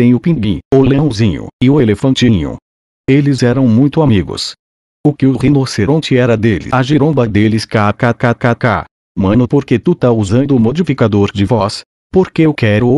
tem o pinguim, o leãozinho e o elefantinho. Eles eram muito amigos. O que o rinoceronte era dele, a giromba deles kkkk. Mano, por que tu tá usando o modificador de voz? Porque eu quero.